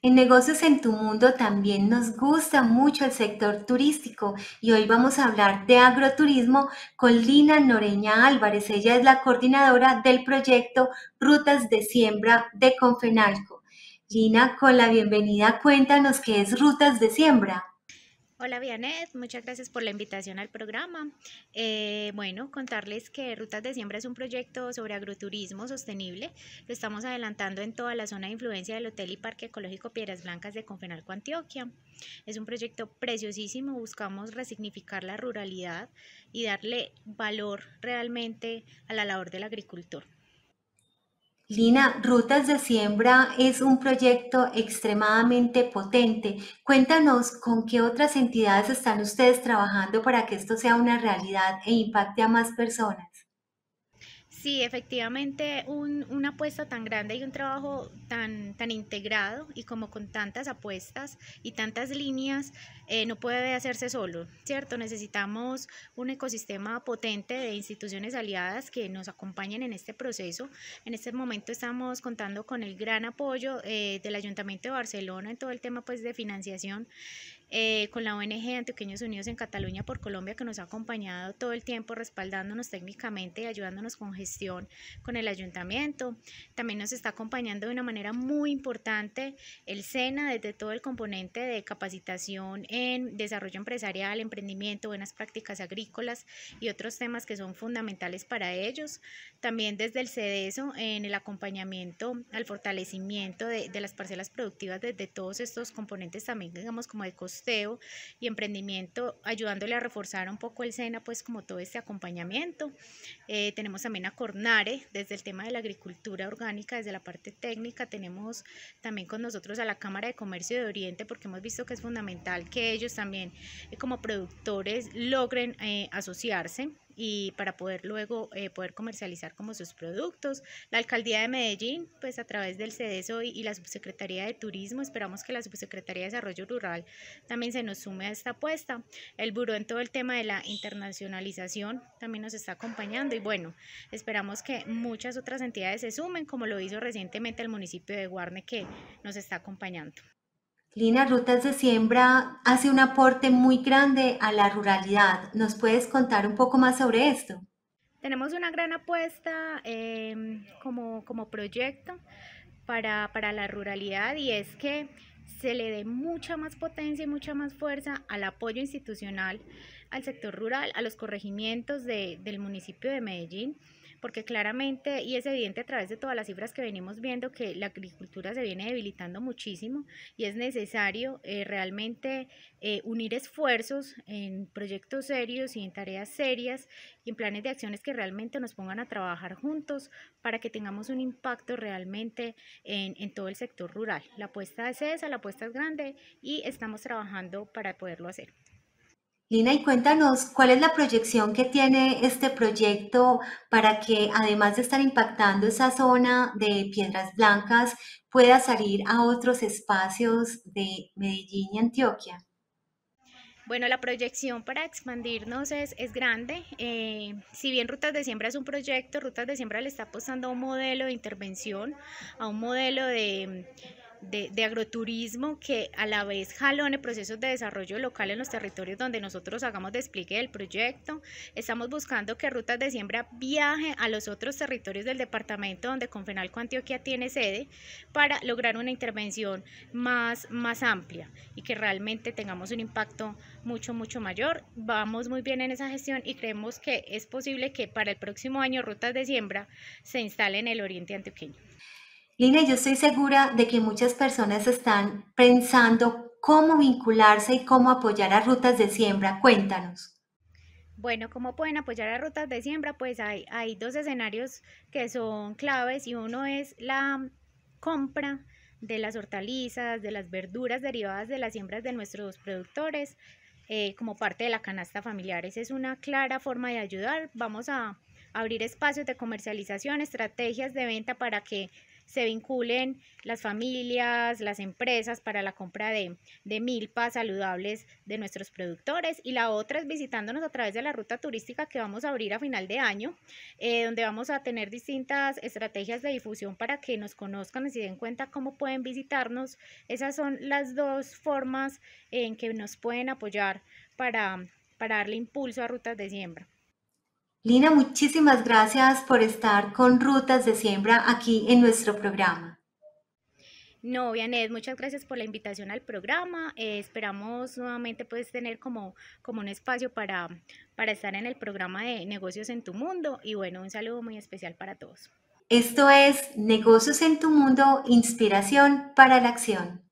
En Negocios en tu Mundo también nos gusta mucho el sector turístico y hoy vamos a hablar de agroturismo con Lina Noreña Álvarez. Ella es la coordinadora del proyecto Rutas de Siembra de Confenalco. Lina, con la bienvenida, cuéntanos qué es Rutas de Siembra. Hola Vianet, muchas gracias por la invitación al programa. Eh, bueno, contarles que Rutas de Siembra es un proyecto sobre agroturismo sostenible. Lo estamos adelantando en toda la zona de influencia del Hotel y Parque Ecológico Piedras Blancas de Confenalco, Antioquia. Es un proyecto preciosísimo, buscamos resignificar la ruralidad y darle valor realmente a la labor del agricultor. Lina, Rutas de Siembra es un proyecto extremadamente potente. Cuéntanos con qué otras entidades están ustedes trabajando para que esto sea una realidad e impacte a más personas. Sí, efectivamente, un, una apuesta tan grande y un trabajo tan, tan integrado y como con tantas apuestas y tantas líneas, eh, no puede hacerse solo, ¿cierto? Necesitamos un ecosistema potente de instituciones aliadas que nos acompañen en este proceso. En este momento estamos contando con el gran apoyo eh, del Ayuntamiento de Barcelona en todo el tema pues, de financiación. Eh, con la ONG Antioqueños Unidos en Cataluña por Colombia, que nos ha acompañado todo el tiempo respaldándonos técnicamente y ayudándonos con gestión con el ayuntamiento. También nos está acompañando de una manera muy importante el SENA desde todo el componente de capacitación en desarrollo empresarial, emprendimiento, buenas prácticas agrícolas y otros temas que son fundamentales para ellos. También desde el CDESO en el acompañamiento al fortalecimiento de, de las parcelas productivas desde todos estos componentes también, digamos, como de costo y emprendimiento, ayudándole a reforzar un poco el SENA, pues como todo este acompañamiento. Eh, tenemos también a Cornare, desde el tema de la agricultura orgánica, desde la parte técnica. Tenemos también con nosotros a la Cámara de Comercio de Oriente, porque hemos visto que es fundamental que ellos también, eh, como productores, logren eh, asociarse y para poder luego eh, poder comercializar como sus productos. La Alcaldía de Medellín, pues a través del CDSO y, y la Subsecretaría de Turismo, esperamos que la Subsecretaría de Desarrollo Rural también se nos sume a esta apuesta. El Buró en todo el tema de la internacionalización también nos está acompañando y bueno, esperamos que muchas otras entidades se sumen, como lo hizo recientemente el municipio de Guarne que nos está acompañando. Lina Rutas de Siembra hace un aporte muy grande a la ruralidad. ¿Nos puedes contar un poco más sobre esto? Tenemos una gran apuesta em, como, proyecto para, la ruralidad y es que se le dé mucha más potencia y mucha más fuerza al apoyo institucional al sector rural, a los corregimientos del municipio de Medellín porque claramente, y es evidente a través de todas las cifras que venimos viendo, que la agricultura se viene debilitando muchísimo y es necesario eh, realmente eh, unir esfuerzos en proyectos serios y en tareas serias y en planes de acciones que realmente nos pongan a trabajar juntos para que tengamos un impacto realmente en, en todo el sector rural. La apuesta es esa, la apuesta es grande y estamos trabajando para poderlo hacer. Lina, y cuéntanos cuál es la proyección que tiene este proyecto para que, además de estar impactando esa zona de Piedras Blancas, pueda salir a otros espacios de Medellín y Antioquia. Bueno, la proyección para expandirnos es, grande. Eh, si bien Rutas de Siembra es un proyecto, Rutas de Siembra le está apostando a un modelo de intervención, a un modelo de de, agroturismo que a la vez jalone procesos de desarrollo local en los territorios donde nosotros hagamos despliegue del proyecto. Estamos buscando que Rutas de Siembra viaje a los otros territorios del departamento donde Confenalco Antioquia tiene sede para lograr una intervención más, más amplia y que realmente tengamos un impacto mucho, mucho mayor. Vamos muy bien en esa gestión y creemos que es posible que para el próximo año Rutas de Siembra se instale en el oriente antioqueño. Lina, yo estoy segura de que muchas personas están pensando cómo vincularse y cómo apoyar a Rutas de Siembra. Cuéntanos. Bueno, ¿cómo pueden apoyar a Rutas de Siembra? Pues hay, hay dos escenarios que son claves y uno es la compra de las hortalizas, de las verduras derivadas de las siembras de nuestros productores eh, como parte de la canasta familiar. Esa es una clara forma de ayudar. Vamos a abrir espacios de comercialización, estrategias de venta para que se vinculen las familias, las empresas para la compra de, de milpas saludables de nuestros productores y la otra es visitándonos a través de la ruta turística que vamos a abrir a final de año, eh, donde vamos a tener distintas estrategias de difusión para que nos conozcan y se den cuenta cómo pueden visitarnos. Esas son las dos formas en que nos pueden apoyar para, para darle impulso a rutas de siembra. Lina, muchísimas gracias por estar con Rutas de Siembra aquí en nuestro programa. No, Vianet, muchas gracias por la invitación al programa. Eh, esperamos nuevamente pues, tener como, como un espacio para, para estar en el programa de Negocios en tu Mundo. Y bueno, un saludo muy especial para todos. Esto es Negocios en tu Mundo, Inspiración para la Acción.